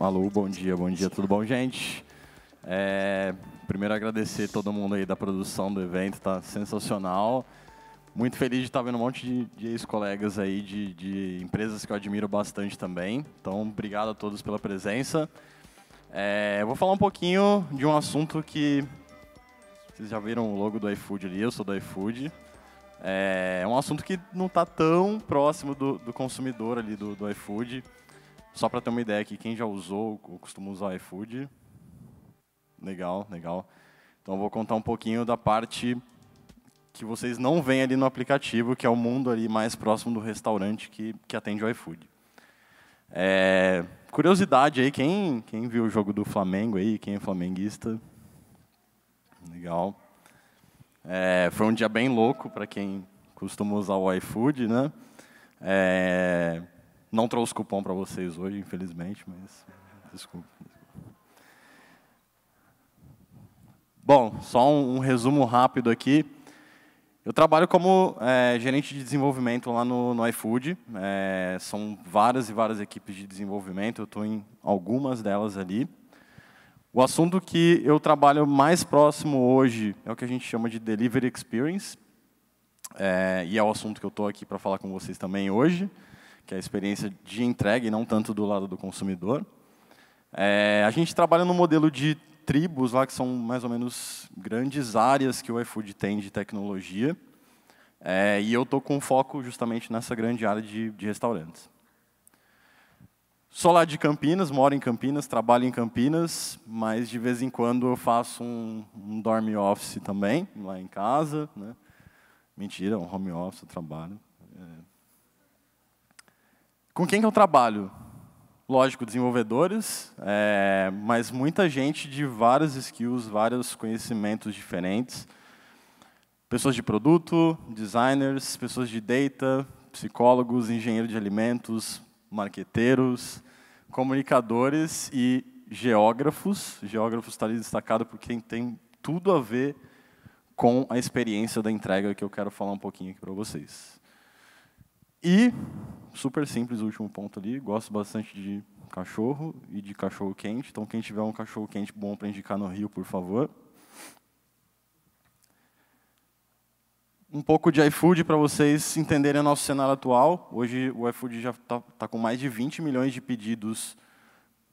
Malu, bom dia, bom dia, tudo bom, gente? É, primeiro agradecer todo mundo aí da produção do evento, tá sensacional. Muito feliz de estar vendo um monte de, de ex-colegas aí de, de, empresas que eu admiro bastante também. Então, obrigado a todos pela presença. É, vou falar um pouquinho de um assunto que vocês já viram o logo do iFood ali, eu sou do iFood. É, é um assunto que não está tão próximo do, do consumidor ali do, do iFood. Só para ter uma ideia aqui, quem já usou ou costuma usar iFood, legal, legal. Então eu vou contar um pouquinho da parte que vocês não veem ali no aplicativo, que é o mundo ali mais próximo do restaurante que, que atende o iFood. É, curiosidade aí, quem, quem viu o jogo do Flamengo aí, quem é flamenguista? Legal. É, foi um dia bem louco para quem costuma usar o iFood, né? É, não trouxe cupom para vocês hoje, infelizmente, mas desculpa. Bom, só um, um resumo rápido aqui. Eu trabalho como é, gerente de desenvolvimento lá no, no iFood. É, são várias e várias equipes de desenvolvimento, eu estou em algumas delas ali. O assunto que eu trabalho mais próximo hoje é o que a gente chama de Delivery Experience, é, e é o assunto que eu estou aqui para falar com vocês também hoje que é a experiência de entrega e não tanto do lado do consumidor. É, a gente trabalha no modelo de tribos lá, que são mais ou menos grandes áreas que o iFood tem de tecnologia. É, e eu estou com foco justamente nessa grande área de, de restaurantes. Sou lá de Campinas, moro em Campinas, trabalho em Campinas, mas de vez em quando eu faço um, um dorm office também, lá em casa. Né? Mentira, um home office, eu trabalho. Com quem que eu trabalho? Lógico, desenvolvedores, é, mas muita gente de várias skills, vários conhecimentos diferentes. Pessoas de produto, designers, pessoas de data, psicólogos, engenheiros de alimentos, marqueteiros, comunicadores e geógrafos. Geógrafos está ali destacado porque tem tudo a ver com a experiência da entrega que eu quero falar um pouquinho aqui para vocês. E, super simples o último ponto ali, gosto bastante de cachorro e de cachorro quente. Então, quem tiver um cachorro quente bom para indicar no Rio, por favor. Um pouco de iFood para vocês entenderem o nosso cenário atual. Hoje o iFood já está tá com mais de 20 milhões de pedidos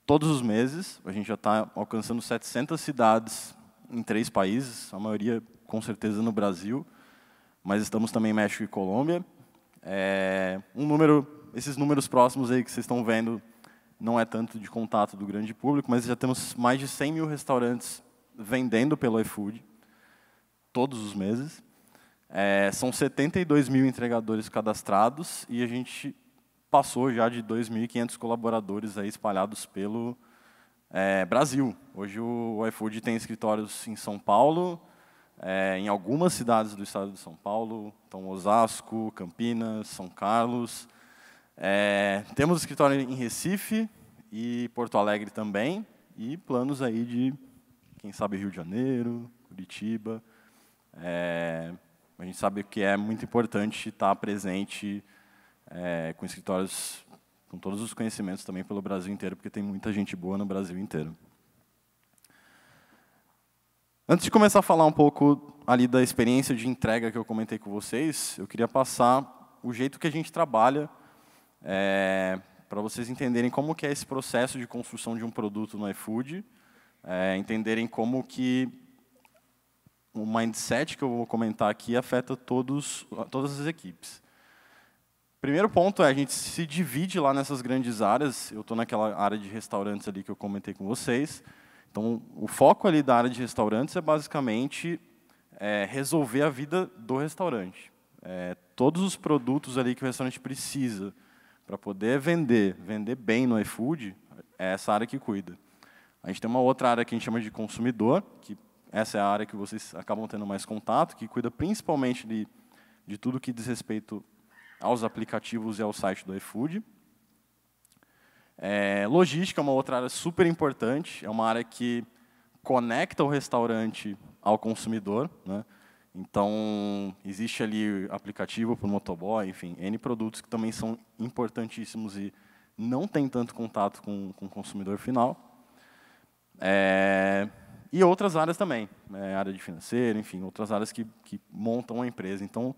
todos os meses. A gente já está alcançando 700 cidades em três países, a maioria com certeza no Brasil, mas estamos também em México e Colômbia. É, um número, esses números próximos aí que vocês estão vendo não é tanto de contato do grande público, mas já temos mais de 100 mil restaurantes vendendo pelo iFood todos os meses. É, são 72 mil entregadores cadastrados e a gente passou já de 2.500 colaboradores aí espalhados pelo é, Brasil. Hoje o iFood tem escritórios em São Paulo, é, em algumas cidades do estado de São Paulo, então Osasco, Campinas, São Carlos. É, temos escritório em Recife e Porto Alegre também, e planos aí de, quem sabe, Rio de Janeiro, Curitiba. É, a gente sabe que é muito importante estar presente é, com escritórios, com todos os conhecimentos também pelo Brasil inteiro, porque tem muita gente boa no Brasil inteiro. Antes de começar a falar um pouco ali da experiência de entrega que eu comentei com vocês, eu queria passar o jeito que a gente trabalha é, eh, para vocês entenderem como que é esse processo de construção de um produto no iFood, é, entenderem como que o mindset que eu vou comentar aqui afeta todos, todas as equipes. Primeiro ponto é a gente se divide lá nessas grandes áreas. Eu estou naquela área de restaurantes ali que eu comentei com vocês. Então, o foco ali da área de restaurantes é basicamente é, resolver a vida do restaurante. É, todos os produtos ali que o restaurante precisa para poder vender, vender bem no iFood, é essa área que cuida. A gente tem uma outra área que a gente chama de consumidor, que essa é a área que vocês acabam tendo mais contato, que cuida principalmente de, de tudo que diz respeito aos aplicativos e ao site do iFood. É, logística é uma outra área super importante, é uma área que conecta o restaurante ao consumidor. Né? Então, existe ali aplicativo para o motoboy, enfim, N produtos que também são importantíssimos e não tem tanto contato com, com o consumidor final. É, e outras áreas também, né? área de financeiro, enfim, outras áreas que, que montam a empresa. Então,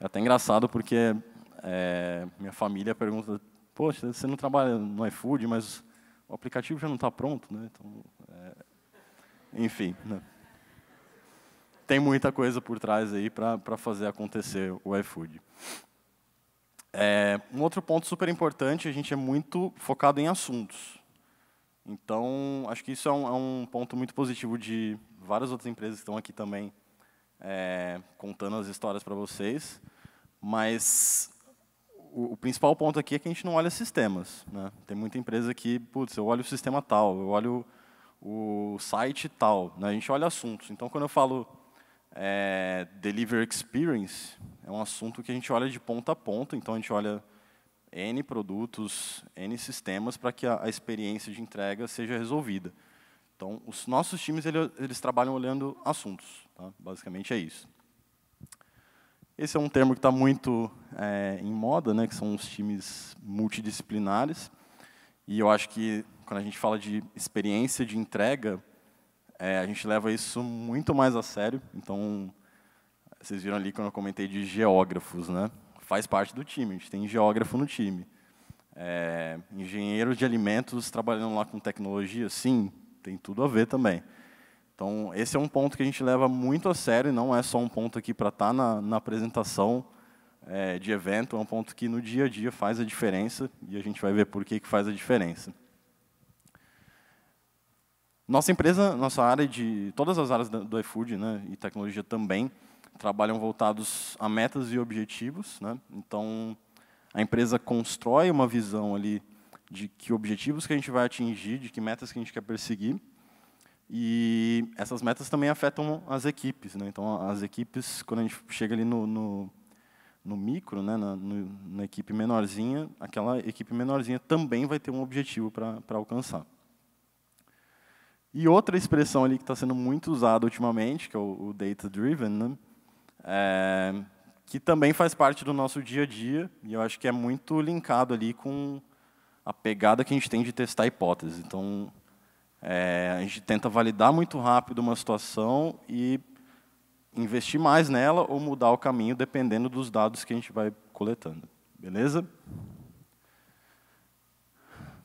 é até engraçado porque é, minha família pergunta poxa, você não trabalha no iFood, mas o aplicativo já não está pronto, né? Então, é... Enfim, né? tem muita coisa por trás aí para fazer acontecer o iFood. É, um outro ponto super importante, a gente é muito focado em assuntos. Então, acho que isso é um, é um ponto muito positivo de várias outras empresas que estão aqui também é, contando as histórias para vocês. Mas o, o, principal ponto aqui é que a gente não olha sistemas. Né? Tem muita empresa que, putz, eu olho o sistema tal, eu olho o site tal. Né? A gente olha assuntos. Então, quando eu falo é, deliver experience, é um assunto que a gente olha de ponta a ponta. Então, a gente olha N produtos, N sistemas para que a, a, experiência de entrega seja resolvida. Então, os nossos times, eles trabalham olhando assuntos. Tá? Basicamente, é isso. Esse é um termo que está muito é, em moda, né, que são os times multidisciplinares. E eu acho que quando a gente fala de experiência de entrega, é, a gente leva isso muito mais a sério. Então, vocês viram ali quando eu comentei de geógrafos, né? Faz parte do time, a gente tem geógrafo no time. É, engenheiro de alimentos trabalhando lá com tecnologia, sim, tem tudo a ver também. Então, esse é um ponto que a gente leva muito a sério, não é só um ponto aqui para estar tá na, na apresentação é, de evento, é um ponto que no dia a dia faz a diferença, e a gente vai ver por que, que faz a diferença. Nossa empresa, nossa área de. Todas as áreas do iFood né, e tecnologia também trabalham voltados a metas e objetivos. Né? Então, a empresa constrói uma visão ali de que objetivos que a gente vai atingir, de que metas que a gente quer perseguir e essas metas também afetam as equipes. Né? Então, as equipes, quando a gente chega ali no, no, no micro, né? na, no, na equipe menorzinha, aquela equipe menorzinha também vai ter um objetivo para alcançar. E outra expressão ali que está sendo muito usada ultimamente, que é o, o data-driven, né? é, que também faz parte do nosso dia a dia, e eu acho que é muito linkado ali com a pegada que a gente tem de testar hipóteses. Então, é, a gente tenta validar muito rápido uma situação e investir mais nela ou mudar o caminho dependendo dos dados que a gente vai coletando. Beleza?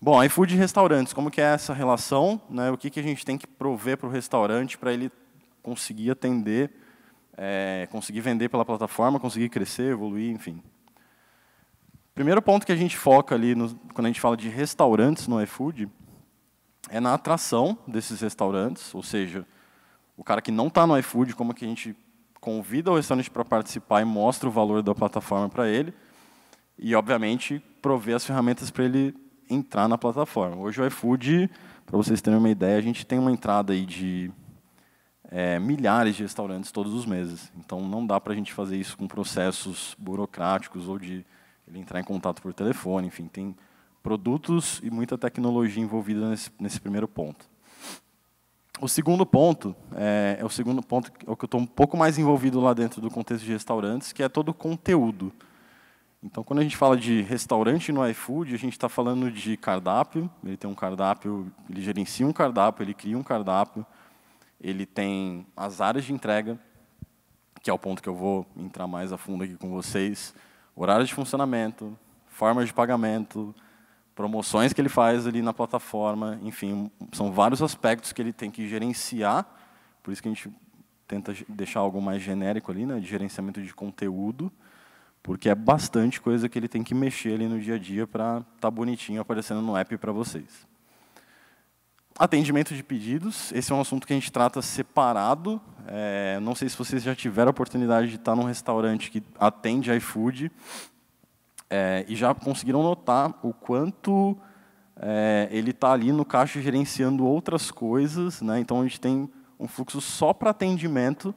Bom, iFood e restaurantes, como que é essa relação? Né? O que, que a gente tem que prover para o restaurante para ele conseguir atender, é, conseguir vender pela plataforma, conseguir crescer, evoluir, enfim. Primeiro ponto que a gente foca ali no, quando a gente fala de restaurantes no iFood é na atração desses restaurantes, ou seja, o cara que não está no iFood, como que a gente convida o restaurante para participar e mostra o valor da plataforma para ele, e, obviamente, prover as ferramentas para ele entrar na plataforma. Hoje o iFood, para vocês terem uma ideia, a gente tem uma entrada aí de é, milhares de restaurantes todos os meses. Então, não dá para a gente fazer isso com processos burocráticos ou de ele entrar em contato por telefone, enfim, tem Produtos e muita tecnologia envolvida nesse, nesse primeiro ponto. O segundo ponto é, é, o segundo ponto é que eu estou um pouco mais envolvido lá dentro do contexto de restaurantes, que é todo o conteúdo. Então, quando a gente fala de restaurante no iFood, a gente está falando de cardápio. Ele tem um cardápio, ele gerencia um cardápio, ele cria um cardápio. Ele tem as áreas de entrega, que é o ponto que eu vou entrar mais a fundo aqui com vocês. Horário de funcionamento, formas de pagamento, promoções que ele faz ali na plataforma, enfim, são vários aspectos que ele tem que gerenciar, por isso que a gente tenta deixar algo mais genérico ali, né, de gerenciamento de conteúdo, porque é bastante coisa que ele tem que mexer ali no dia a dia para estar tá bonitinho aparecendo no app para vocês. Atendimento de pedidos, esse é um assunto que a gente trata separado. É, não sei se vocês já tiveram a oportunidade de estar tá num restaurante que atende iFood, é, e já conseguiram notar o quanto é, ele está ali no caixa gerenciando outras coisas. Né? Então, a gente tem um fluxo só para atendimento,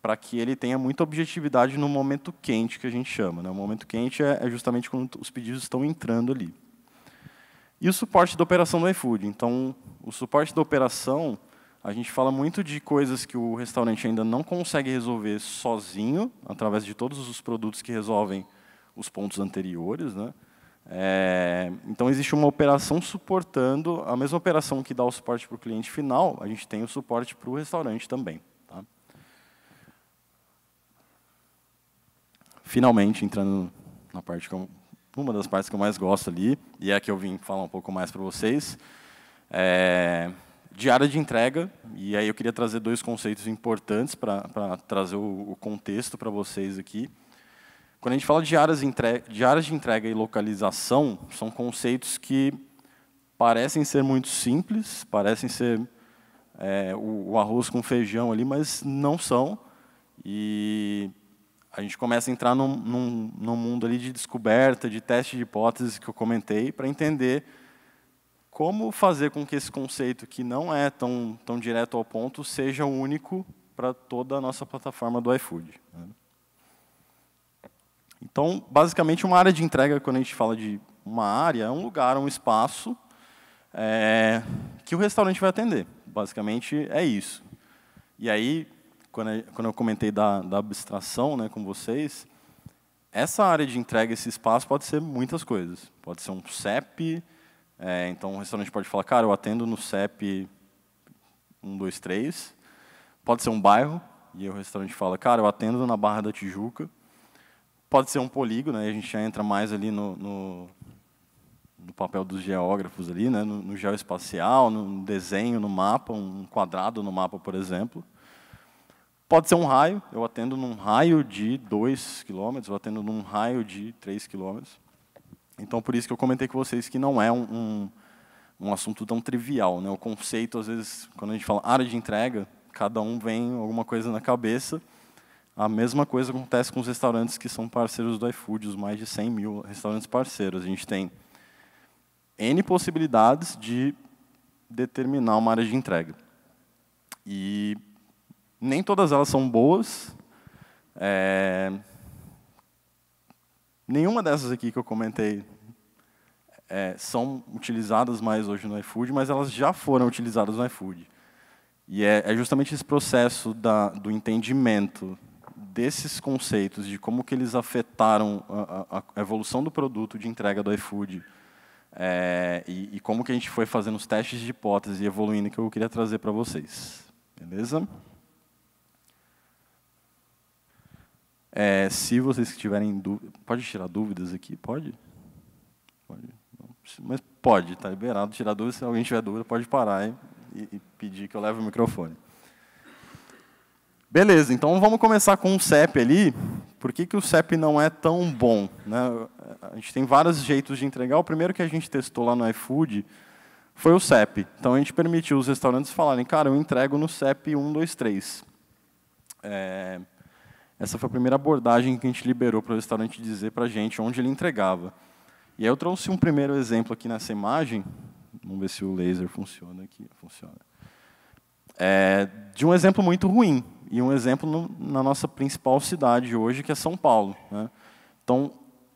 para que ele tenha muita objetividade no momento quente, que a gente chama. Né? O momento quente é, é justamente quando os pedidos estão entrando ali. E o suporte da operação do iFood. Então, o suporte da operação, a gente fala muito de coisas que o restaurante ainda não consegue resolver sozinho, através de todos os produtos que resolvem os pontos anteriores. Né? É, então, existe uma operação suportando, a mesma operação que dá o suporte para o cliente final, a gente tem o suporte para o restaurante também. Tá? Finalmente, entrando na parte que eu, uma das partes que eu mais gosto ali, e é a que eu vim falar um pouco mais para vocês, é, diária de entrega, e aí eu queria trazer dois conceitos importantes para trazer o, o contexto para vocês aqui. Quando a gente fala de áreas, de áreas de entrega e localização, são conceitos que parecem ser muito simples, parecem ser é, o, o, arroz com feijão ali, mas não são. E a gente começa a entrar num, num, num mundo ali de descoberta, de teste de hipóteses que eu comentei, para entender como fazer com que esse conceito, que não é tão, tão direto ao ponto, seja único para toda a nossa plataforma do iFood. Né? Então, basicamente, uma área de entrega, quando a gente fala de uma área, é um lugar, um espaço é, que o restaurante vai atender. Basicamente, é isso. E aí, quando eu comentei da, da abstração né, com vocês, essa área de entrega, esse espaço, pode ser muitas coisas. Pode ser um CEP, é, então o restaurante pode falar, cara, eu atendo no CEP 1, 2, 3. Pode ser um bairro, e o restaurante fala, cara, eu atendo na Barra da Tijuca. Pode ser um polígono, aí a gente já entra mais ali no, no, no papel dos geógrafos, ali, né? no, no geoespacial, no desenho, no mapa, um quadrado no mapa, por exemplo. Pode ser um raio, eu atendo num raio de 2 km, eu atendo num raio de 3 km. Então, por isso que eu comentei com vocês que não é um, um, um, assunto tão trivial. Né? O conceito, às vezes, quando a gente fala área de entrega, cada um vem alguma coisa na cabeça, a mesma coisa acontece com os restaurantes que são parceiros do iFood, os mais de 100 mil restaurantes parceiros. A gente tem N possibilidades de determinar uma área de entrega. E nem todas elas são boas. É... Nenhuma dessas aqui que eu comentei é, são utilizadas mais hoje no iFood, mas elas já foram utilizadas no iFood. E é, é justamente esse processo da, do entendimento desses conceitos, de como que eles afetaram a, a evolução do produto de entrega do iFood, é, e, e, como que a gente foi fazendo os testes de hipótese e evoluindo, que eu queria trazer para vocês. Beleza? É, se vocês tiverem dúvidas... Pode tirar dúvidas aqui? Pode? Pode. mas pode, está liberado tirar dúvidas. Se alguém tiver dúvida, pode parar e, e pedir que eu leve o microfone. Beleza, então vamos começar com o CEP ali. Por que, que o CEP não é tão bom? Né? A gente tem vários jeitos de entregar. O primeiro que a gente testou lá no iFood foi o CEP. Então a gente permitiu os restaurantes falarem, cara, eu entrego no CEP 123. É... Essa foi a primeira abordagem que a gente liberou para o restaurante dizer para a gente onde ele entregava. E aí eu trouxe um primeiro exemplo aqui nessa imagem. Vamos ver se o laser funciona aqui. Funciona. É... de um exemplo muito ruim, e um exemplo no, na nossa principal cidade hoje, que é São Paulo. Né? Então,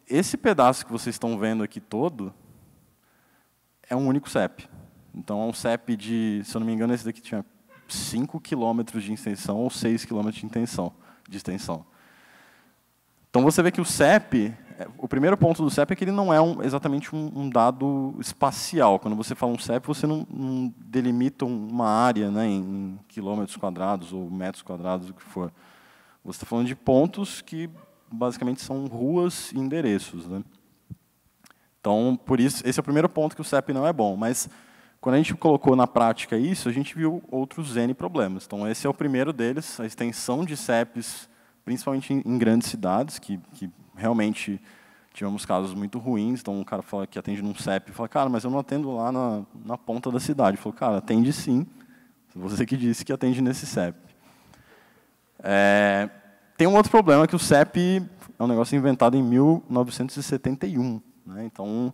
esse pedaço que vocês estão vendo aqui todo é um único CEP. Então, é um CEP de, se eu não me engano, esse daqui tinha 5 quilômetros de extensão ou 6 quilômetros de, de extensão. Então, você vê que o CEP é, o primeiro ponto do CEP é que ele não é um, exatamente um, um, dado espacial. Quando você fala um CEP, você não, não delimita uma área né, em quilômetros quadrados ou metros quadrados, o que for. Você está falando de pontos que basicamente são ruas e endereços. Né? Então, por isso, esse é o primeiro ponto que o CEP não é bom. Mas, quando a gente colocou na prática isso, a gente viu outros N problemas. Então, esse é o primeiro deles, a extensão de CEPs, principalmente em, em grandes cidades, que, que realmente tivemos casos muito ruins. Então, um cara fala que atende num CEP fala, cara, mas eu não atendo lá na, na ponta da cidade. Falou, cara, atende sim. Você que disse que atende nesse CEP. É, tem um outro problema que o CEP é um negócio inventado em 1971. Né? Então,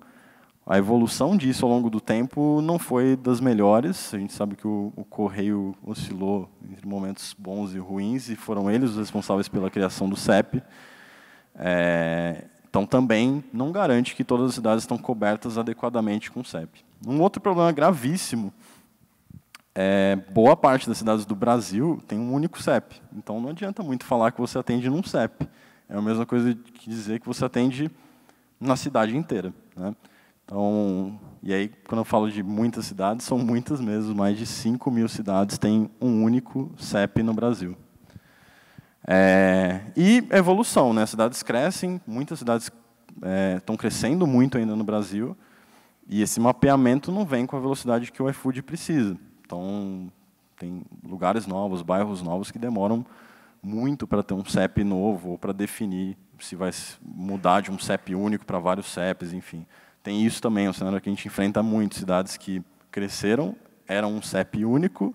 a evolução disso ao longo do tempo não foi das melhores. A gente sabe que o, o, correio oscilou entre momentos bons e ruins, e foram eles os responsáveis pela criação do CEP. É, então, também não garante que todas as cidades estão cobertas adequadamente com o CEP. Um outro problema gravíssimo é boa parte das cidades do Brasil tem um único CEP. Então, não adianta muito falar que você atende num CEP. É a mesma coisa que dizer que você atende na cidade inteira. Né? Então, e aí, quando eu falo de muitas cidades, são muitas mesmo. Mais de 5 mil cidades têm um único CEP no Brasil. É, e evolução, né? As cidades crescem, muitas cidades estão é, crescendo muito ainda no Brasil, e esse mapeamento não vem com a velocidade que o iFood precisa. Então, tem lugares novos, bairros novos que demoram muito para ter um CEP novo, ou para definir se vai mudar de um CEP único para vários CEPs, enfim. Tem isso também, é um cenário que a gente enfrenta muito, cidades que cresceram, eram um CEP único,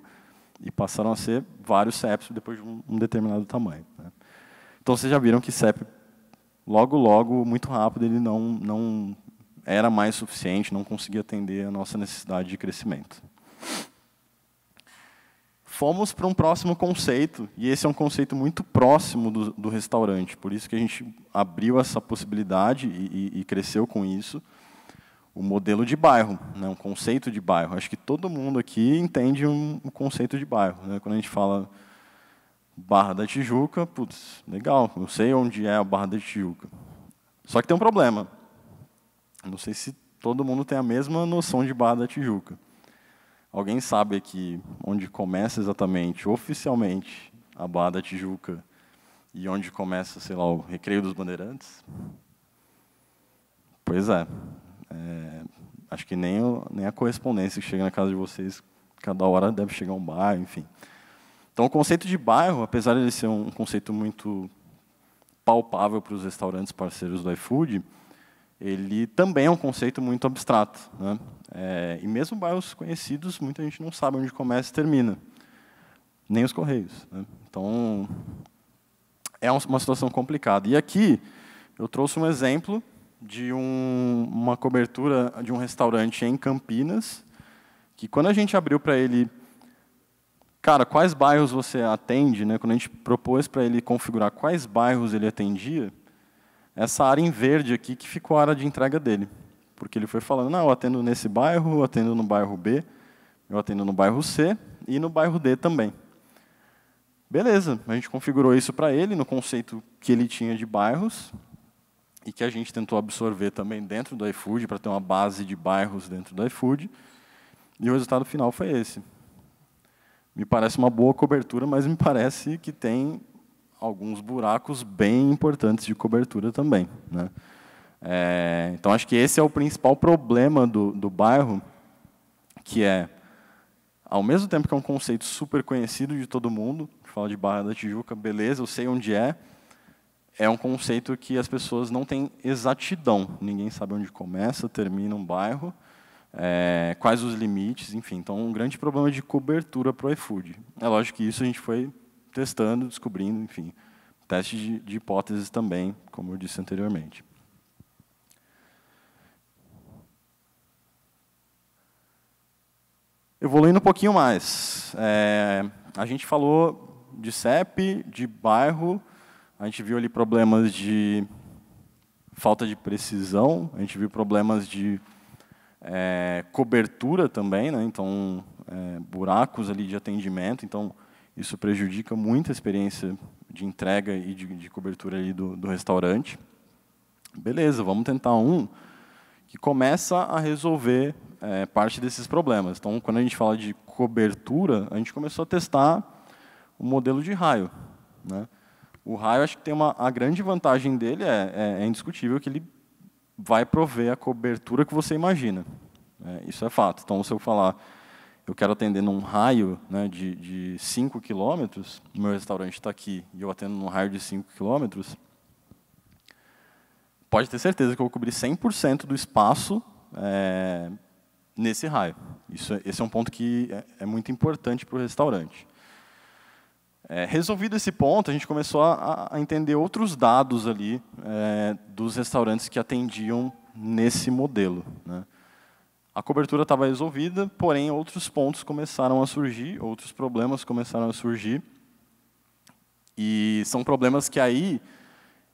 e passaram a ser vários CEPs depois de um, determinado tamanho. Né? Então vocês já viram que CEP, logo, logo, muito rápido, ele não, não era mais suficiente, não conseguia atender a nossa necessidade de crescimento. Fomos para um próximo conceito, e esse é um conceito muito próximo do, do restaurante, por isso que a gente abriu essa possibilidade e, e, e cresceu com isso, o modelo de bairro, né, um conceito de bairro. Acho que todo mundo aqui entende um, um conceito de bairro. Né? Quando a gente fala Barra da Tijuca, putz, legal, eu sei onde é a Barra da Tijuca. Só que tem um problema. Não sei se todo mundo tem a mesma noção de Barra da Tijuca. Alguém sabe aqui onde começa exatamente, oficialmente, a Barra da Tijuca e onde começa, sei lá, o Recreio dos Bandeirantes? Pois é, é, acho que nem, o, nem a correspondência que chega na casa de vocês, cada hora deve chegar um bairro, enfim. Então, o conceito de bairro, apesar de ele ser um conceito muito palpável para os restaurantes parceiros do iFood, ele também é um conceito muito abstrato. Né? É, e mesmo bairros conhecidos, muita gente não sabe onde começa e termina. Nem os Correios. Né? Então, é uma situação complicada. E aqui, eu trouxe um exemplo de um, uma cobertura de um restaurante em Campinas, que quando a gente abriu para ele, cara, quais bairros você atende, né? Quando a gente propôs para ele configurar quais bairros ele atendia, essa área em verde aqui que ficou a área de entrega dele, porque ele foi falando, não, eu atendo nesse bairro, eu atendo no bairro B, eu atendo no bairro C e no bairro D também. Beleza, a gente configurou isso para ele no conceito que ele tinha de bairros, e que a gente tentou absorver também dentro do iFood, para ter uma base de bairros dentro do iFood. E o resultado final foi esse. Me parece uma boa cobertura, mas me parece que tem alguns buracos bem importantes de cobertura também. Né? É, então, acho que esse é o principal problema do, do bairro, que é, ao mesmo tempo que é um conceito super conhecido de todo mundo, fala de Barra da Tijuca, beleza, eu sei onde é, é um conceito que as pessoas não têm exatidão. Ninguém sabe onde começa, termina um bairro, é, quais os limites, enfim. Então, um grande problema de cobertura para o iFood. É lógico que isso a gente foi testando, descobrindo, enfim. Teste de, de hipóteses também, como eu disse anteriormente. Evoluindo um pouquinho mais, é, a gente falou de CEP, de bairro, a gente viu ali problemas de falta de precisão, a gente viu problemas de é, cobertura também, né? então é, buracos ali de atendimento, então isso prejudica muito a experiência de entrega e de, de cobertura ali do, do restaurante. Beleza, vamos tentar um que começa a resolver é, parte desses problemas. Então, quando a gente fala de cobertura, a gente começou a testar o modelo de raio. Né? O raio, acho que tem uma a grande vantagem dele é, é, é indiscutível que ele vai prover a cobertura que você imagina. É, isso é fato. Então, se eu falar, eu quero atender num raio né, de, de 5 quilômetros, meu restaurante está aqui e eu atendo num raio de 5 quilômetros, pode ter certeza que eu vou cobrir 100% do espaço é, nesse raio. Isso, é, esse é um ponto que é, é muito importante para o restaurante. É, resolvido esse ponto, a gente começou a, a entender outros dados ali é, dos restaurantes que atendiam nesse modelo. Né? A cobertura estava resolvida, porém outros pontos começaram a surgir, outros problemas começaram a surgir. E são problemas que aí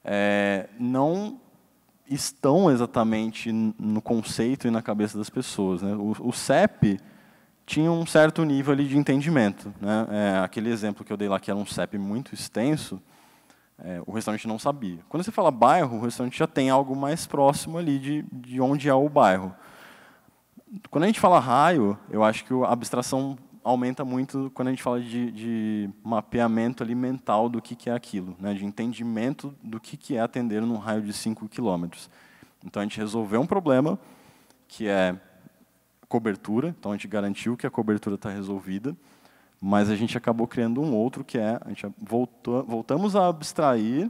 é, não estão exatamente no conceito e na cabeça das pessoas. Né? O, o CEP tinha um certo nível ali de entendimento. Né? É, aquele exemplo que eu dei lá, que era um CEP muito extenso, é, o restaurante não sabia. Quando você fala bairro, o restaurante já tem algo mais próximo ali de, de onde é o bairro. Quando a gente fala raio, eu acho que a abstração aumenta muito quando a gente fala de, de mapeamento ali mental do que, que é aquilo, né? de entendimento do que, que é atender num raio de 5 quilômetros. Então, a gente resolveu um problema que é cobertura, então a gente garantiu que a cobertura está resolvida, mas a gente acabou criando um outro que é, a gente voltou, voltamos a abstrair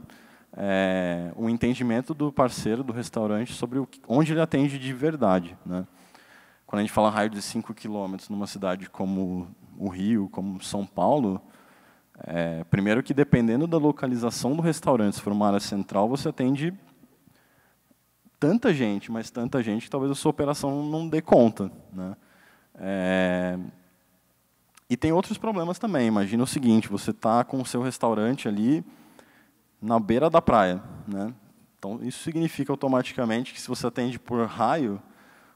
é, eh, o entendimento do parceiro do restaurante sobre o, onde ele atende de verdade. Né? Quando a gente fala raio de 5 quilômetros numa cidade como o Rio, como São Paulo, é, primeiro que dependendo da localização do restaurante, se for uma área central, você atende tanta gente, mas tanta gente, que talvez a sua operação não dê conta. Né? É... E tem outros problemas também. Imagina o seguinte: você está com o seu restaurante ali na beira da praia. Né? Então, isso significa automaticamente que se você atende por raio,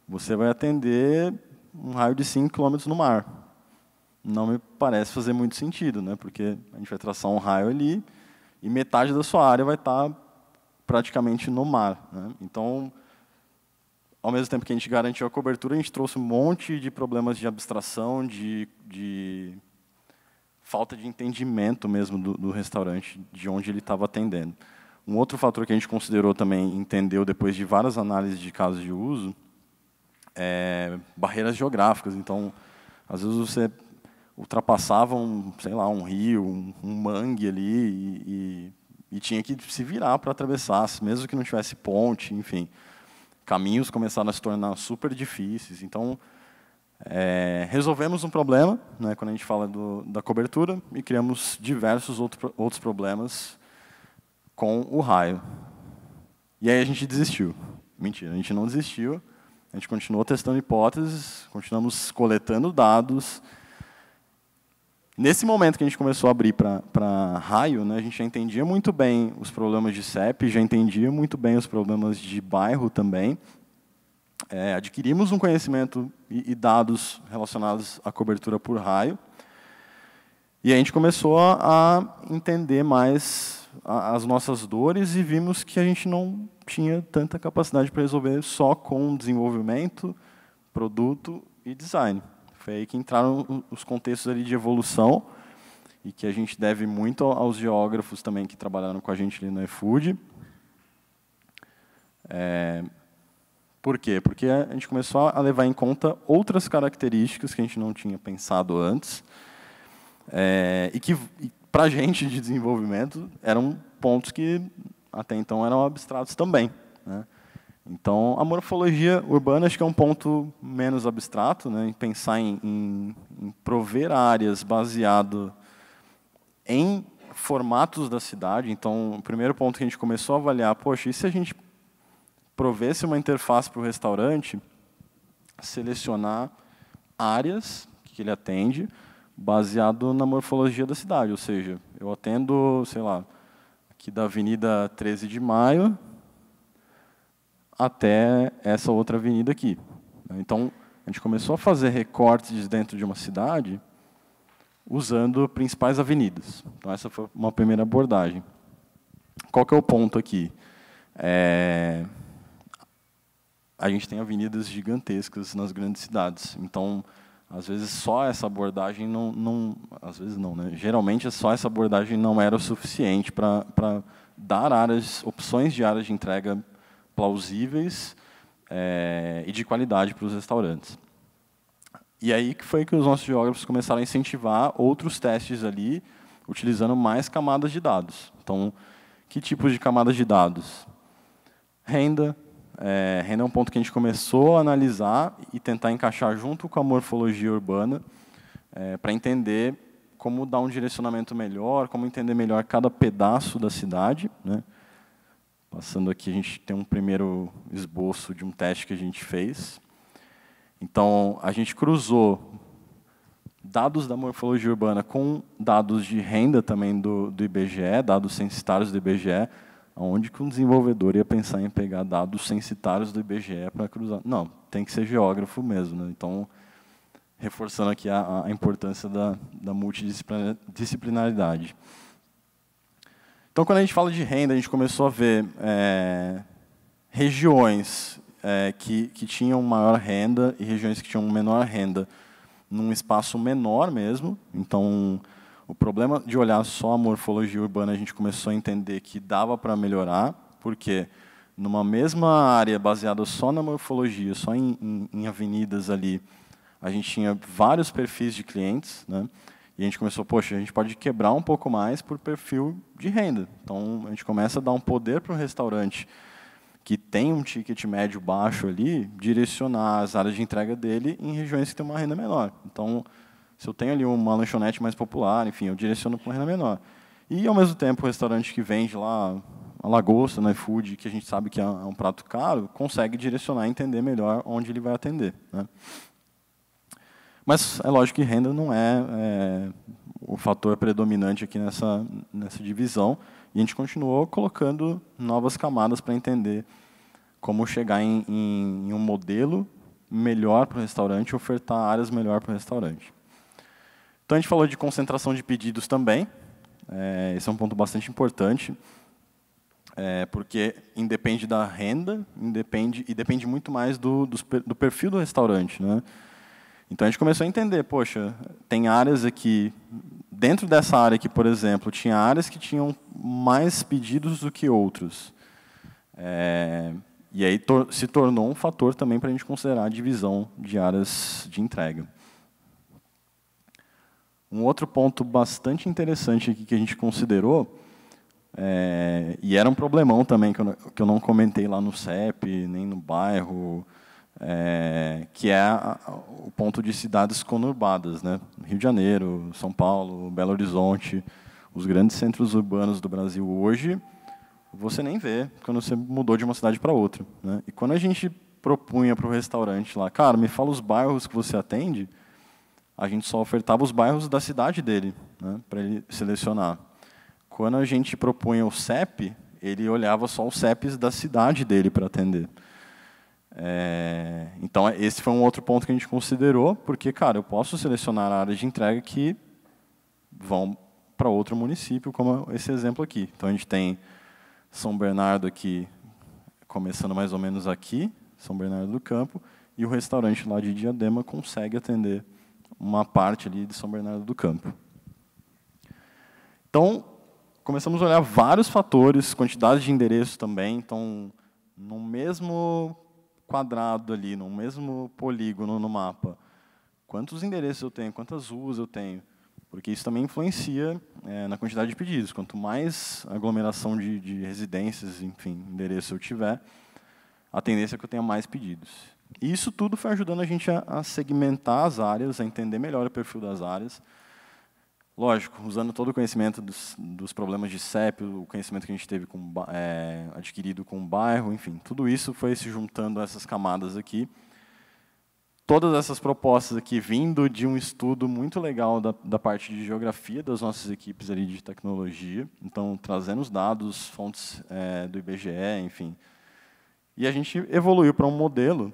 você vai atender um raio de 5 km no mar. Não me parece fazer muito sentido, né? porque a gente vai traçar um raio ali e metade da sua área vai estar tá praticamente no mar. Né? Então, ao mesmo tempo que a gente garantiu a cobertura, a gente trouxe um monte de problemas de abstração, de, de falta de entendimento mesmo do, do restaurante, de onde ele estava atendendo. Um outro fator que a gente considerou também, entendeu depois de várias análises de casos de uso, é barreiras geográficas. Então, às vezes você ultrapassava um, sei lá, um rio, um, um mangue ali e, e e tinha que se virar para atravessar, mesmo que não tivesse ponte, enfim. Caminhos começaram a se tornar super difíceis. Então, é, resolvemos um problema, né, quando a gente fala do, da cobertura, e criamos diversos outro, outros problemas com o raio. E aí a gente desistiu. Mentira, a gente não desistiu. A gente continuou testando hipóteses, continuamos coletando dados, Nesse momento que a gente começou a abrir para raio, né, a gente já entendia muito bem os problemas de CEP, já entendia muito bem os problemas de bairro também. É, adquirimos um conhecimento e, e, dados relacionados à cobertura por raio. E a gente começou a, a entender mais a, as nossas dores e vimos que a gente não tinha tanta capacidade para resolver só com desenvolvimento, produto e design. Foi aí que entraram os contextos ali de evolução e que a gente deve muito aos geógrafos também que trabalharam com a gente ali no eFood. É, por quê? Porque a gente começou a levar em conta outras características que a gente não tinha pensado antes é, e que, para a gente de desenvolvimento, eram pontos que até então eram abstratos também. Né? Então, a morfologia urbana acho que é um ponto menos abstrato, né, em pensar em, em, em prover áreas baseado em formatos da cidade. Então, o primeiro ponto que a gente começou a avaliar, poxa, e se a gente provesse uma interface para o restaurante, selecionar áreas que ele atende baseado na morfologia da cidade, ou seja, eu atendo, sei lá, aqui da Avenida 13 de Maio até essa outra avenida aqui. Então, a gente começou a fazer recortes dentro de uma cidade usando principais avenidas. Então, essa foi uma primeira abordagem. Qual que é o ponto aqui? É... A gente tem avenidas gigantescas nas grandes cidades. Então, às vezes só essa abordagem não, não às vezes não, né? Geralmente só essa abordagem não era o suficiente para dar áreas, opções de áreas de entrega plausíveis é, e de qualidade para os restaurantes. E aí que foi que os nossos geógrafos começaram a incentivar outros testes ali, utilizando mais camadas de dados. Então, que tipos de camadas de dados? Renda. É, renda é um ponto que a gente começou a analisar e tentar encaixar junto com a morfologia urbana é, para entender como dar um direcionamento melhor, como entender melhor cada pedaço da cidade, né? Passando aqui, a gente tem um primeiro esboço de um teste que a gente fez. Então, a gente cruzou dados da morfologia urbana com dados de renda também do, do IBGE, dados censitários do IBGE, aonde que um desenvolvedor ia pensar em pegar dados censitários do IBGE para cruzar? Não, tem que ser geógrafo mesmo. Né? Então, reforçando aqui a, a importância da, da multidisciplinaridade. Então, quando a gente fala de renda, a gente começou a ver é, regiões é, que, que tinham maior renda e regiões que tinham menor renda num espaço menor mesmo. Então, o problema de olhar só a morfologia urbana, a gente começou a entender que dava para melhorar, porque numa mesma área baseada só na morfologia, só em, em, em avenidas ali, a gente tinha vários perfis de clientes, né? E a gente começou, poxa, a gente pode quebrar um pouco mais por perfil de renda. Então, a gente começa a dar um poder para um restaurante que tem um ticket médio baixo ali, direcionar as áreas de entrega dele em regiões que tem uma renda menor. Então, se eu tenho ali uma lanchonete mais popular, enfim, eu direciono para uma renda menor. E, ao mesmo tempo, o restaurante que vende lá a lagosta no iFood, que a gente sabe que é um prato caro, consegue direcionar e entender melhor onde ele vai atender. Né? Mas é lógico que renda não é, é o fator predominante aqui nessa, nessa divisão. E a gente continuou colocando novas camadas para entender como chegar em, em, em um modelo melhor para o restaurante, ofertar áreas melhor para o restaurante. Então, a gente falou de concentração de pedidos também. É, esse é um ponto bastante importante, é, porque independe da renda, independe, e depende muito mais do, do, do perfil do restaurante. Né? Então a gente começou a entender, poxa, tem áreas aqui, dentro dessa área aqui, por exemplo, tinha áreas que tinham mais pedidos do que outros. É, e aí se tornou um fator também para a gente considerar a divisão de áreas de entrega. Um outro ponto bastante interessante aqui que a gente considerou, é, e era um problemão também que eu, que eu não comentei lá no CEP, nem no bairro, é, que é a, o ponto de cidades conurbadas, né? Rio de Janeiro, São Paulo, Belo Horizonte, os grandes centros urbanos do Brasil hoje, você nem vê quando você mudou de uma cidade para outra. Né? E quando a gente propunha para o restaurante lá, cara, me fala os bairros que você atende, a gente só ofertava os bairros da cidade dele, né, para ele selecionar. Quando a gente propunha o CEP, ele olhava só os CEPs da cidade dele para atender. É, então, esse foi um outro ponto que a gente considerou, porque, cara, eu posso selecionar áreas de entrega que vão para outro município, como esse exemplo aqui. Então, a gente tem São Bernardo aqui, começando mais ou menos aqui, São Bernardo do Campo, e o restaurante lá de Diadema consegue atender uma parte ali de São Bernardo do Campo. Então, começamos a olhar vários fatores, quantidade de endereços também. Então, no mesmo quadrado ali, no mesmo polígono no mapa, quantos endereços eu tenho, quantas ruas eu tenho, porque isso também influencia é, na quantidade de pedidos. Quanto mais aglomeração de, de residências, enfim, endereço eu tiver, a tendência é que eu tenha mais pedidos. E isso tudo foi ajudando a gente a, a segmentar as áreas, a entender melhor o perfil das áreas, Lógico, usando todo o conhecimento dos, dos, problemas de CEP, o conhecimento que a gente teve com, é, adquirido com o bairro, enfim, tudo isso foi se juntando a essas camadas aqui. Todas essas propostas aqui vindo de um estudo muito legal da, da parte de geografia das nossas equipes ali de tecnologia, então trazendo os dados, fontes é, do IBGE, enfim. E a gente evoluiu para um modelo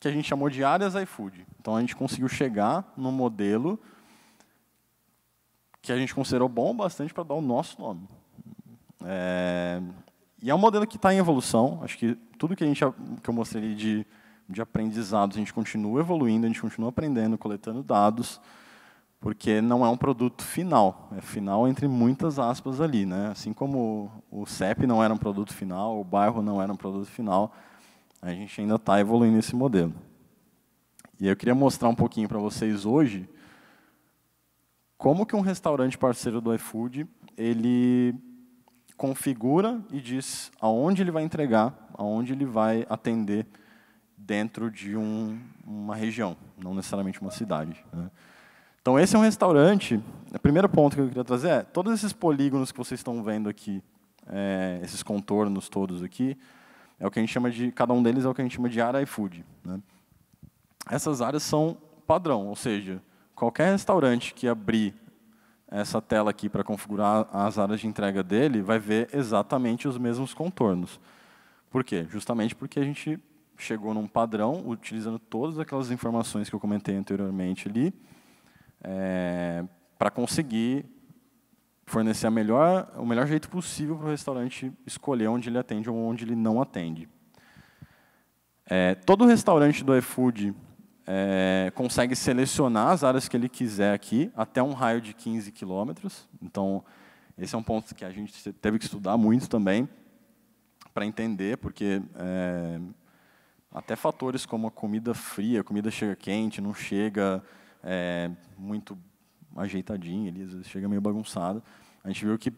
que a gente chamou de áreas iFood. Então a gente conseguiu chegar no modelo que a gente considerou bom bastante para dar o nosso nome. É, e é um modelo que está em evolução. Acho que tudo que, a gente, que eu mostrei de, de aprendizados, a gente continua evoluindo, a gente continua aprendendo, coletando dados, porque não é um produto final. É final entre muitas aspas ali. Né? Assim como o CEP não era um produto final, o bairro não era um produto final, a gente ainda está evoluindo esse modelo. E eu queria mostrar um pouquinho para vocês hoje como que um restaurante parceiro do iFood, ele configura e diz aonde ele vai entregar, aonde ele vai atender dentro de um, uma região, não necessariamente uma cidade. Né? Então, esse é um restaurante. O primeiro ponto que eu queria trazer é: todos esses polígonos que vocês estão vendo aqui, é, esses contornos todos aqui, é o que a gente chama de. Cada um deles é o que a gente chama de área iFood. Né? Essas áreas são padrão, ou seja, qualquer restaurante que abrir essa tela aqui para configurar as áreas de entrega dele, vai ver exatamente os mesmos contornos. Por quê? Justamente porque a gente chegou num padrão, utilizando todas aquelas informações que eu comentei anteriormente ali, é, eh, para conseguir fornecer a melhor, o melhor jeito possível para o restaurante escolher onde ele atende ou onde ele não atende. É, todo restaurante do iFood é, consegue selecionar as áreas que ele quiser aqui, até um raio de 15 quilômetros. Então, esse é um ponto que a gente teve que estudar muito também para entender, porque é, até fatores como a comida fria, a comida chega quente, não chega é, muito ajeitadinho, ele chega meio bagunçada. A gente viu que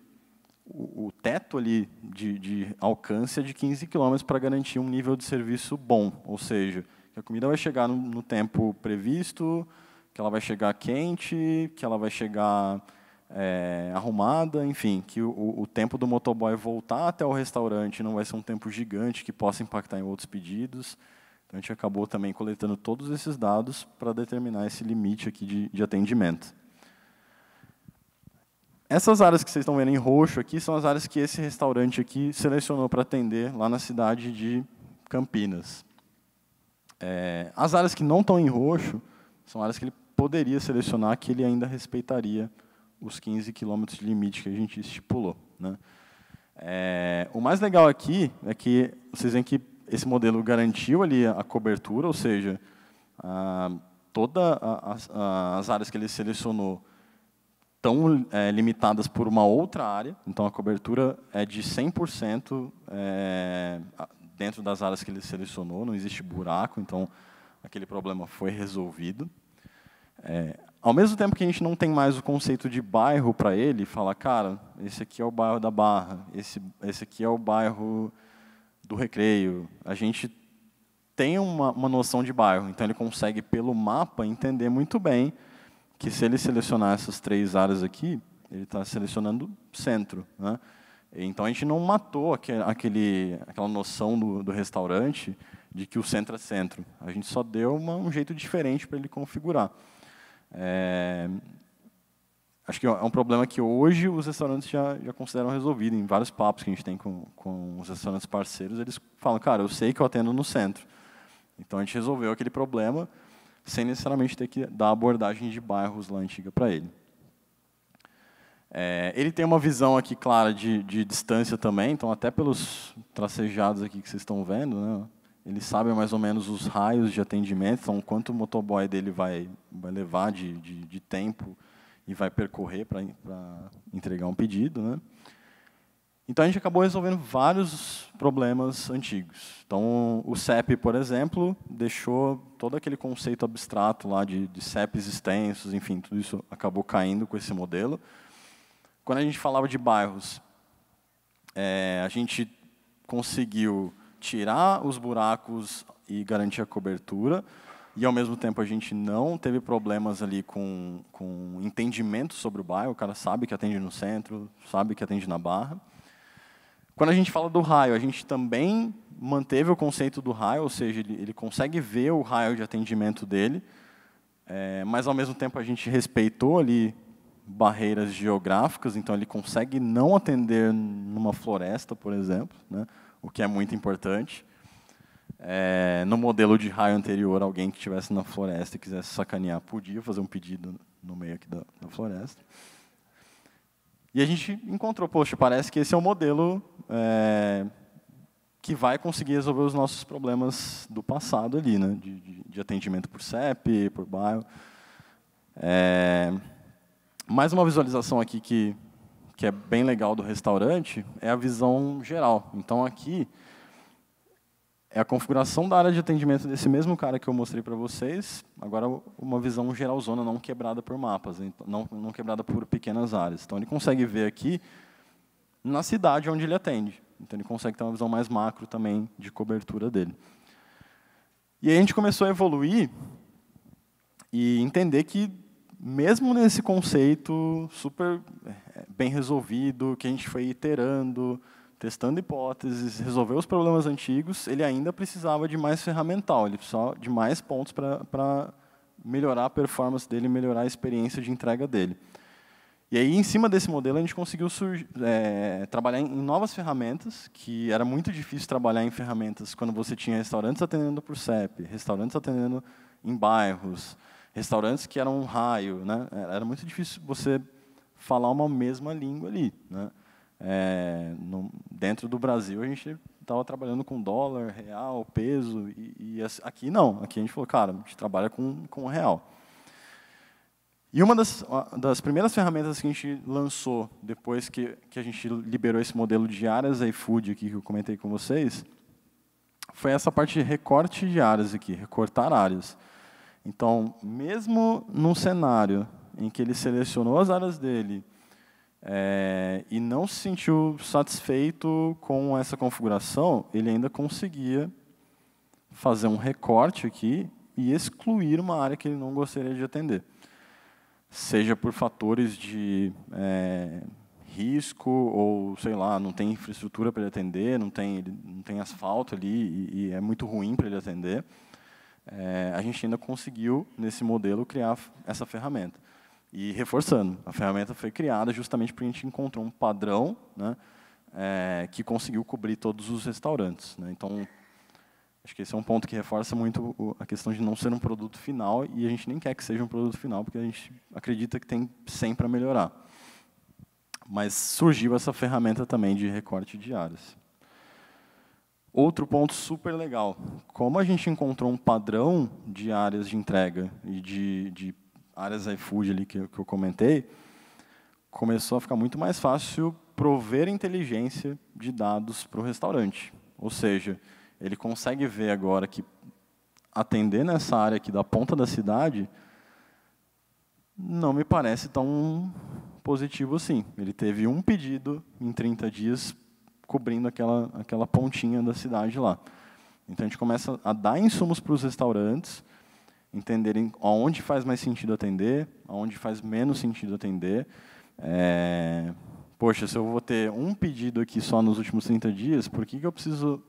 o, o teto ali de, de alcance é de 15 quilômetros para garantir um nível de serviço bom, ou seja, que a comida vai chegar no, no tempo previsto, que ela vai chegar quente, que ela vai chegar é, arrumada, enfim, que o, o, tempo do motoboy voltar até o restaurante não vai ser um tempo gigante que possa impactar em outros pedidos. Então, a gente acabou também coletando todos esses dados para determinar esse limite aqui de, de atendimento. Essas áreas que vocês estão vendo em roxo aqui são as áreas que esse restaurante aqui selecionou para atender lá na cidade de Campinas. É, as áreas que não estão em roxo são áreas que ele poderia selecionar que ele ainda respeitaria os 15 quilômetros de limite que a gente estipulou. Né? É, o mais legal aqui é que vocês veem que esse modelo garantiu ali a cobertura, ou seja, todas as áreas que ele selecionou estão é, limitadas por uma outra área, então a cobertura é de 100% é, dentro das áreas que ele selecionou, não existe buraco, então aquele problema foi resolvido. É, ao mesmo tempo que a gente não tem mais o conceito de bairro para ele, falar, cara, esse aqui é o bairro da Barra, esse, esse aqui é o bairro do Recreio. A gente tem uma, uma noção de bairro, então ele consegue, pelo mapa, entender muito bem que se ele selecionar essas três áreas aqui, ele está selecionando centro. Né? Então a gente não matou aquele, aquela noção do, do restaurante de que o centro é centro. A gente só deu uma, um jeito diferente para ele configurar. É, acho que é, é um problema que hoje os restaurantes já, já consideram resolvido. Em vários papos que a gente tem com, com os restaurantes parceiros, eles falam, cara, eu sei que eu atendo no centro. Então a gente resolveu aquele problema sem necessariamente ter que dar abordagem de bairros lá antiga para ele. É, ele tem uma visão aqui clara de, de, distância também, então até pelos tracejados aqui que vocês estão vendo, né, ele sabe mais ou menos os raios de atendimento, então quanto o motoboy dele vai, vai levar de, de, de tempo e vai percorrer para entregar um pedido. Né. Então a gente acabou resolvendo vários problemas antigos. Então o CEP, por exemplo, deixou todo aquele conceito abstrato lá de, de CEPs extensos, enfim, tudo isso acabou caindo com esse modelo. Quando a gente falava de bairros, é, a gente conseguiu tirar os buracos e garantir a cobertura, e ao mesmo tempo a gente não teve problemas ali com, com entendimento sobre o bairro, o cara sabe que atende no centro, sabe que atende na barra. Quando a gente fala do raio, a gente também manteve o conceito do raio, ou seja, ele, ele consegue ver o raio de atendimento dele, é, mas ao mesmo tempo a gente respeitou ali barreiras geográficas, então ele consegue não atender numa floresta, por exemplo, né? o que é muito importante. É, no modelo de raio anterior, alguém que estivesse na floresta e quisesse sacanear podia fazer um pedido no meio aqui da, da floresta. E a gente encontrou, poxa, parece que esse é o modelo é, que vai conseguir resolver os nossos problemas do passado ali, né? de, de, de atendimento por CEP, por bairro. É, mais uma visualização aqui que, que é bem legal do restaurante é a visão geral. Então, aqui é a configuração da área de atendimento desse mesmo cara que eu mostrei para vocês, agora uma visão geral zona não quebrada por mapas, não, não quebrada por pequenas áreas. Então, ele consegue ver aqui na cidade onde ele atende. Então, ele consegue ter uma visão mais macro também de cobertura dele. E aí a gente começou a evoluir e entender que mesmo nesse conceito super é, bem resolvido, que a gente foi iterando, testando hipóteses, resolveu os problemas antigos, ele ainda precisava de mais ferramental, ele precisava de mais pontos para melhorar a performance dele, melhorar a experiência de entrega dele. E aí, em cima desse modelo, a gente conseguiu é, trabalhar em novas ferramentas, que era muito difícil trabalhar em ferramentas quando você tinha restaurantes atendendo por CEP, restaurantes atendendo em bairros, restaurantes que eram um raio, né? Era muito difícil você falar uma mesma língua ali, né? É, no, dentro do Brasil a gente estava trabalhando com dólar, real, peso e, e, aqui não, aqui a gente falou, cara, a gente trabalha com com real. E uma das, das primeiras ferramentas que a gente lançou depois que, que a gente liberou esse modelo de áreas iFood aqui que eu comentei com vocês, foi essa parte de recorte de áreas aqui, recortar áreas. Então, mesmo num cenário em que ele selecionou as áreas dele é, e não se sentiu satisfeito com essa configuração, ele ainda conseguia fazer um recorte aqui e excluir uma área que ele não gostaria de atender. Seja por fatores de é, risco ou, sei lá, não tem infraestrutura para ele atender, não tem, não tem asfalto ali e, e é muito ruim para ele atender é, a gente ainda conseguiu, nesse modelo, criar essa ferramenta. E reforçando, a ferramenta foi criada justamente porque a gente encontrou um padrão né, é, que conseguiu cobrir todos os restaurantes. Né? Então, acho que esse é um ponto que reforça muito a questão de não ser um produto final, e a gente nem quer que seja um produto final, porque a gente acredita que tem sempre a melhorar. Mas surgiu essa ferramenta também de recorte de áreas. Outro ponto super legal, como a gente encontrou um padrão de áreas de entrega e de, de áreas iFood ali que, que eu comentei, começou a ficar muito mais fácil prover inteligência de dados para o restaurante. Ou seja, ele consegue ver agora que atender nessa área aqui da ponta da cidade não me parece tão positivo assim. Ele teve um pedido em 30 dias cobrindo aquela, aquela pontinha da cidade lá. Então a gente começa a dar insumos para os restaurantes, entenderem aonde faz mais sentido atender, aonde faz menos sentido atender. É... Poxa, se eu vou ter um pedido aqui só nos últimos 30 dias, por que, que eu preciso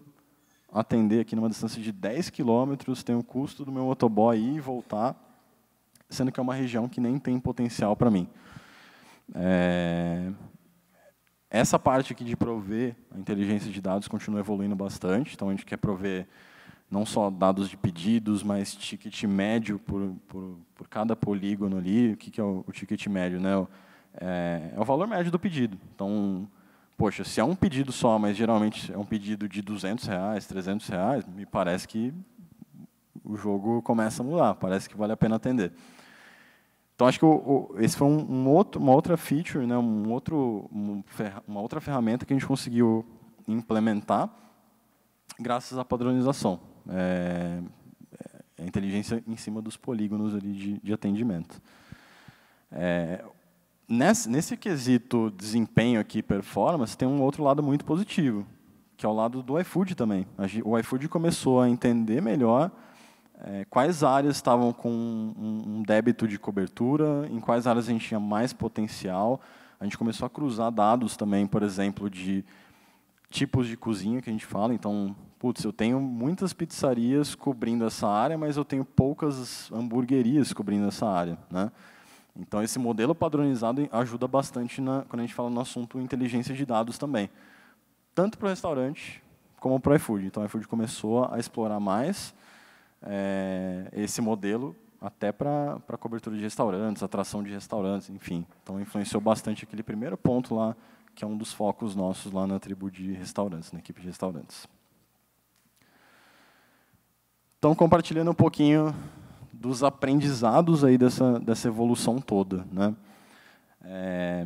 atender aqui numa distância de 10 quilômetros, tem o custo do meu motoboy ir e voltar, sendo que é uma região que nem tem potencial para mim. É... Essa parte aqui de prover a inteligência de dados continua evoluindo bastante, então a gente quer prover não só dados de pedidos, mas ticket médio por, por, por cada polígono ali. O que, que é o, o ticket médio? Né? é, é, o valor médio do pedido. Então, poxa, se é um pedido só, mas geralmente é um pedido de 200 reais, 300 reais, me parece que o jogo começa a mudar, parece que vale a pena atender. Então, acho que o, o, esse foi um, um, outro, uma outra feature, né, um outro, uma outra ferramenta que a gente conseguiu implementar graças à padronização. É, é, a é inteligência em cima dos polígonos ali de, de atendimento. É, nesse, nesse quesito desempenho aqui, performance, tem um outro lado muito positivo, que é o lado do iFood também. O iFood começou a entender melhor é, quais áreas estavam com um, um débito de cobertura, em quais áreas a gente tinha mais potencial. A gente começou a cruzar dados também, por exemplo, de tipos de cozinha que a gente fala. Então, putz, eu tenho muitas pizzarias cobrindo essa área, mas eu tenho poucas hamburguerias cobrindo essa área, né? Então, esse modelo padronizado ajuda bastante na, quando a gente fala no assunto inteligência de dados também. Tanto para o restaurante como para o iFood. Então, o iFood começou a explorar mais é, esse modelo até para cobertura de restaurantes, atração de restaurantes, enfim. Então, influenciou bastante aquele primeiro ponto lá, que é um dos focos nossos lá na tribo de restaurantes, na equipe de restaurantes. Então, compartilhando um pouquinho dos aprendizados aí dessa, dessa evolução toda. Né? É,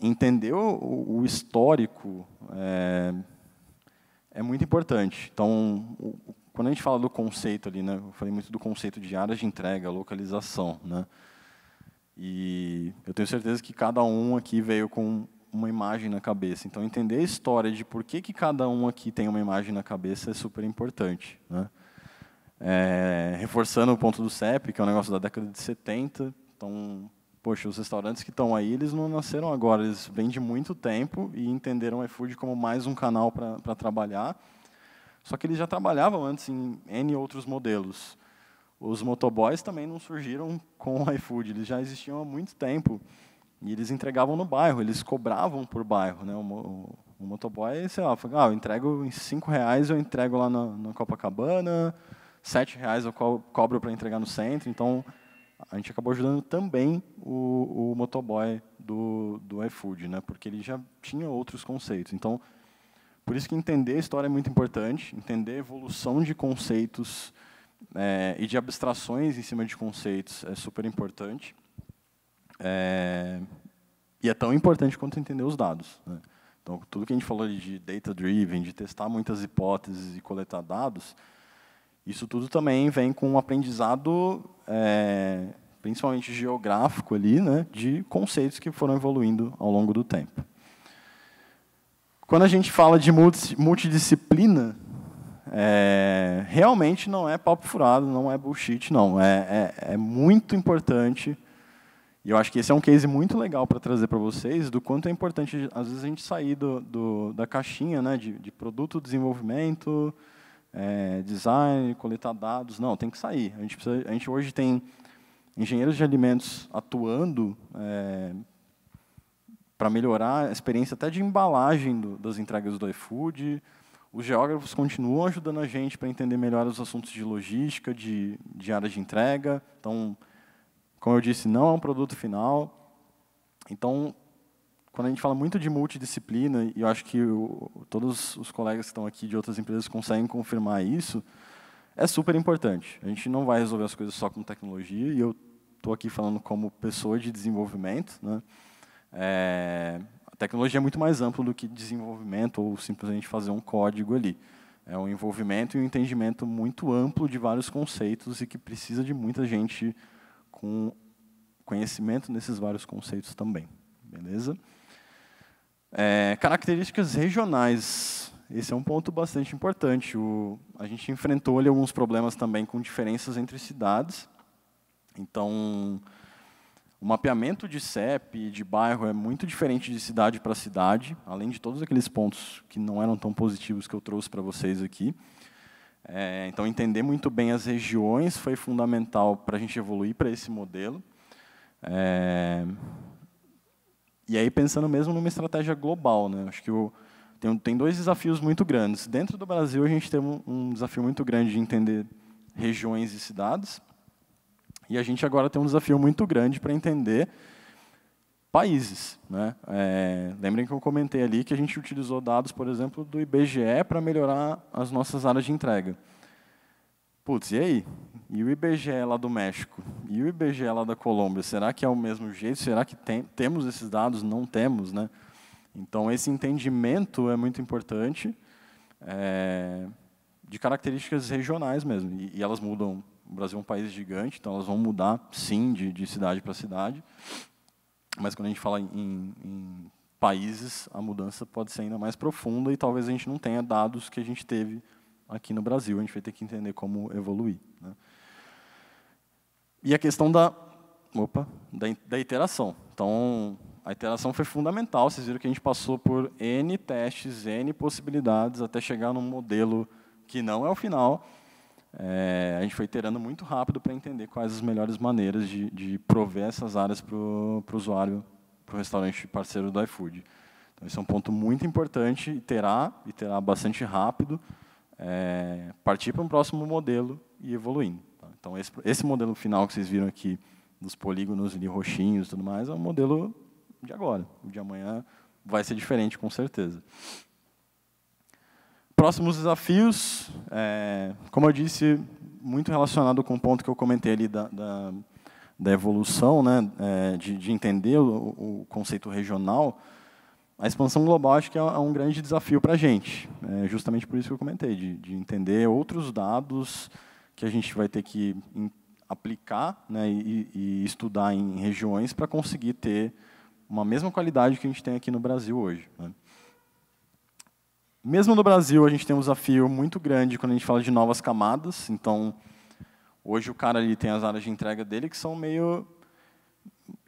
entender o, o histórico é, é, muito importante. Então, o, quando a gente fala do conceito ali, né, eu falei muito do conceito de áreas de entrega, localização, né? E eu tenho certeza que cada um aqui veio com uma imagem na cabeça. Então, entender a história de por que, que cada um aqui tem uma imagem na cabeça é super importante. Né? É, reforçando o ponto do CEP, que é um negócio da década de 70, então, poxa, os restaurantes que estão aí, eles não nasceram agora, eles vêm de muito tempo e entenderam o iFood como mais um canal para trabalhar só que eles já trabalhavam antes em N outros modelos. Os motoboys também não surgiram com o iFood, eles já existiam há muito tempo. E eles entregavam no bairro, eles cobravam por bairro. Né? O, o, o motoboy, sei lá, falou, ah, eu entrego em 5 reais, eu entrego lá na, na Copacabana, 7 reais eu co cobro para entregar no centro. Então, a gente acabou ajudando também o, o motoboy do, do iFood, né? porque ele já tinha outros conceitos. Então, por isso que entender a história é muito importante, entender a evolução de conceitos é, e de abstrações em cima de conceitos é super importante. É, e é tão importante quanto entender os dados. Né? Então, tudo que a gente falou de data-driven, de testar muitas hipóteses e coletar dados, isso tudo também vem com um aprendizado, é, principalmente geográfico ali, né, de conceitos que foram evoluindo ao longo do tempo. Quando a gente fala de multidisciplina, é, realmente não é papo furado, não é bullshit, não. É, é, é, muito importante, e eu acho que esse é um case muito legal para trazer para vocês, do quanto é importante, às vezes, a gente sair do, do da caixinha né, de, de produto, desenvolvimento, é, design, coletar dados. Não, tem que sair. A gente, precisa, a gente hoje tem engenheiros de alimentos atuando é, para melhorar a experiência até de embalagem do, das entregas do iFood. Os geógrafos continuam ajudando a gente para entender melhor os assuntos de logística, de, de de entrega. Então, como eu disse, não é um produto final. Então, quando a gente fala muito de multidisciplina, e eu acho que o, todos os colegas que estão aqui de outras empresas conseguem confirmar isso, é super importante. A gente não vai resolver as coisas só com tecnologia, e eu estou aqui falando como pessoa de desenvolvimento, né? É, a tecnologia é muito mais ampla do que desenvolvimento ou simplesmente fazer um código ali. É um envolvimento e um entendimento muito amplo de vários conceitos e que precisa de muita gente com conhecimento nesses vários conceitos também. Beleza? É, características regionais. Esse é um ponto bastante importante. O, a gente enfrentou ali alguns problemas também com diferenças entre cidades. Então, o mapeamento de CEP de bairro é muito diferente de cidade para cidade, além de todos aqueles pontos que não eram tão positivos que eu trouxe para vocês aqui. É, então, entender muito bem as regiões foi fundamental para a gente evoluir para esse modelo. É, e aí, pensando mesmo numa estratégia global, né? acho que o, tem, tem dois desafios muito grandes. Dentro do Brasil, a gente tem um, um desafio muito grande de entender regiões e cidades. E a gente agora tem um desafio muito grande para entender países. Né? É, lembrem que eu comentei ali que a gente utilizou dados, por exemplo, do IBGE para melhorar as nossas áreas de entrega. Putz, e aí? E o IBGE lá do México? E o IBGE lá da Colômbia? Será que é o mesmo jeito? Será que tem, temos esses dados? Não temos, né? Então, esse entendimento é muito importante é, de características regionais mesmo. e, e elas mudam o Brasil é um país gigante, então elas vão mudar, sim, de, de cidade para cidade. Mas quando a gente fala em, em países, a mudança pode ser ainda mais profunda e talvez a gente não tenha dados que a gente teve aqui no Brasil. A gente vai ter que entender como evoluir. Né? E a questão da, opa, da, da iteração. Então, a iteração foi fundamental. Vocês viram que a gente passou por N testes, N possibilidades, até chegar num modelo que não é o final, é, a gente foi iterando muito rápido para entender quais as melhores maneiras de, de prover essas áreas para o usuário, para o restaurante parceiro do iFood. Então, esse é um ponto muito importante, iterar, iterar bastante rápido, é, partir para um próximo modelo e evoluindo. Tá? Então, esse, esse modelo final que vocês viram aqui, dos polígonos ali roxinhos e tudo mais, é um modelo de agora. O de amanhã vai ser diferente, com certeza. Próximos desafios, é, como eu disse, muito relacionado com o ponto que eu comentei ali da, da, da evolução, né, é, de, de, entender o, o, conceito regional, a expansão global acho que é, é um grande desafio para a gente. É justamente por isso que eu comentei, de, de, entender outros dados que a gente vai ter que aplicar né, e, e estudar em regiões para conseguir ter uma mesma qualidade que a gente tem aqui no Brasil hoje. Né. Mesmo no Brasil, a gente tem um desafio muito grande quando a gente fala de novas camadas. Então, hoje o cara ali tem as áreas de entrega dele que são meio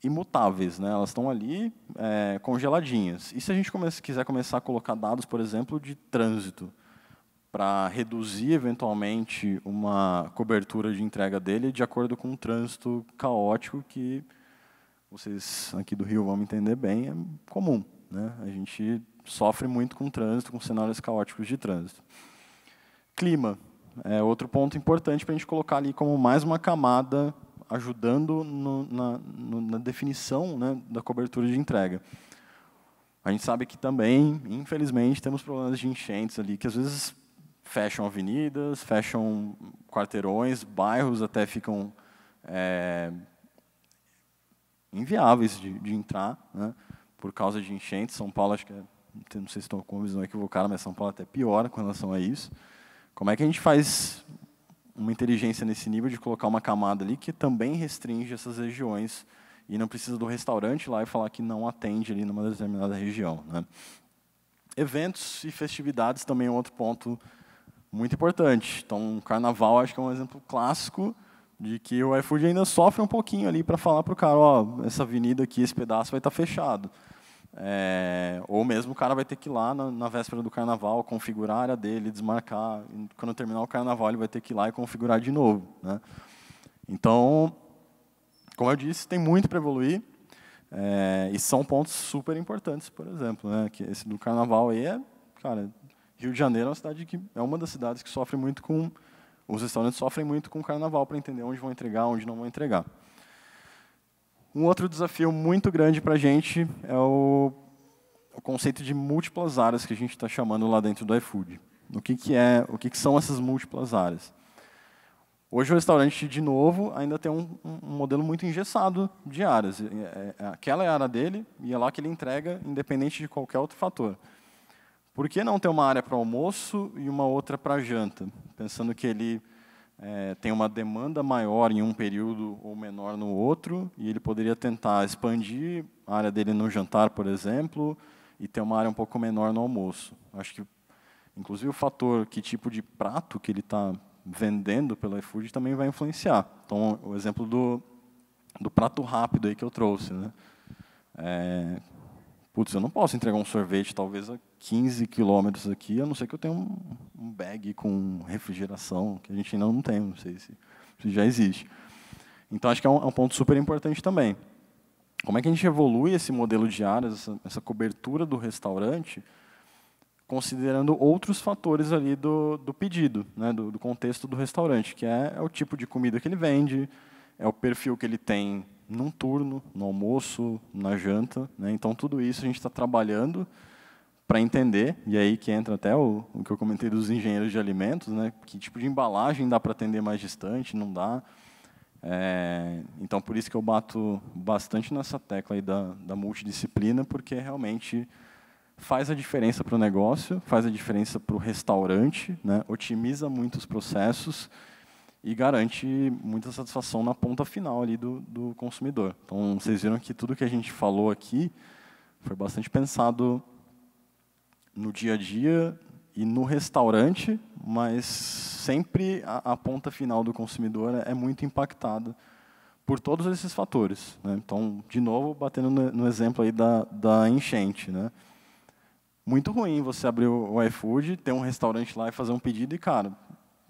imutáveis, né? Elas estão ali é, congeladinhas. E se a gente comece, quiser começar a colocar dados, por exemplo, de trânsito, para reduzir eventualmente uma cobertura de entrega dele de acordo com um trânsito caótico que vocês aqui do Rio vão entender bem, é comum, né? A gente sofre muito com trânsito, com cenários caóticos de trânsito. Clima é outro ponto importante para a gente colocar ali como mais uma camada ajudando no, na, no, na, definição né, da cobertura de entrega. A gente sabe que também, infelizmente, temos problemas de enchentes ali, que às vezes fecham avenidas, fecham quarteirões, bairros até ficam é, inviáveis de, de entrar, né, por causa de enchentes. São Paulo, acho que é não sei se estão com uma visão equivocada, mas São Paulo até piora com relação a isso. Como é que a gente faz uma inteligência nesse nível de colocar uma camada ali que também restringe essas regiões e não precisa do restaurante lá e falar que não atende ali numa determinada região. Né? Eventos e festividades também é um outro ponto muito importante. Então, o carnaval acho que é um exemplo clássico de que o iFood ainda sofre um pouquinho ali para falar para o cara, ó, essa avenida aqui, esse pedaço vai estar tá fechado. É, ou mesmo o cara vai ter que ir lá na, na, véspera do carnaval, configurar a área dele, desmarcar. Quando terminar o carnaval, ele vai ter que ir lá e configurar de novo. Né? Então, como eu disse, tem muito para evoluir. É, e são pontos super importantes, por exemplo. Né? Que esse do carnaval aí é. Cara, Rio de Janeiro é uma cidade que é uma das cidades que sofre muito com. Os restaurantes sofrem muito com o carnaval para entender onde vão entregar, onde não vão entregar. Um outro desafio muito grande para a gente é o, o, conceito de múltiplas áreas que a gente está chamando lá dentro do iFood. O que, que é, o que, que são essas múltiplas áreas? Hoje o restaurante, de novo, ainda tem um, um modelo muito engessado de áreas. É, é, é, aquela é a área dele e é lá que ele entrega, independente de qualquer outro fator. Por que não ter uma área para almoço e uma outra para janta? Pensando que ele é, tem uma demanda maior em um período ou menor no outro, e ele poderia tentar expandir a área dele no jantar, por exemplo, e ter uma área um pouco menor no almoço. Acho que, inclusive, o fator que tipo de prato que ele está vendendo pelo iFood também vai influenciar. Então, o exemplo do, do prato rápido aí que eu trouxe, né? É, putz, eu não posso entregar um sorvete talvez a 15 quilômetros aqui, a não ser que eu tenha um, um bag com refrigeração, que a gente ainda não tem, não sei se, se já existe. Então, acho que é um, é um, ponto super importante também. Como é que a gente evolui esse modelo de áreas, essa, essa cobertura do restaurante, considerando outros fatores ali do, do pedido, né, do, do, contexto do restaurante, que é, é o tipo de comida que ele vende, é o perfil que ele tem num turno, no almoço, na janta. Né? Então, tudo isso a gente está trabalhando para entender, e aí que entra até o, o, que eu comentei dos engenheiros de alimentos, né? que tipo de embalagem dá para atender mais distante, não dá. É, então, por isso que eu bato bastante nessa tecla aí da, da multidisciplina, porque realmente faz a diferença para o negócio, faz a diferença para o restaurante, né? otimiza muito os processos, e garante muita satisfação na ponta final ali do, do consumidor. Então, vocês viram que tudo que a gente falou aqui foi bastante pensado no dia a dia e no restaurante, mas sempre a, a ponta final do consumidor é, muito impactada por todos esses fatores. Né? Então, de novo, batendo no, no exemplo aí da, da enchente, né? muito ruim você abrir o iFood, ter um restaurante lá e fazer um pedido e, cara,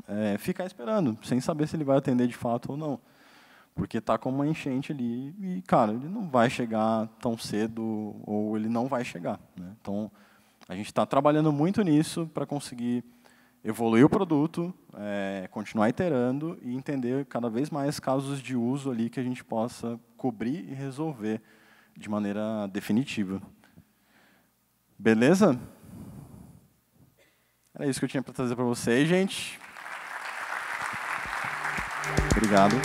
é, ficar esperando, sem saber se ele vai atender de fato ou não. Porque está com uma enchente ali e, cara, ele não vai chegar tão cedo ou ele não vai chegar. Né? Então, a gente está trabalhando muito nisso para conseguir evoluir o produto, é, continuar iterando e entender cada vez mais casos de uso ali que a gente possa cobrir e resolver de maneira definitiva. Beleza? Era isso que eu tinha para trazer para vocês, gente. Obrigado.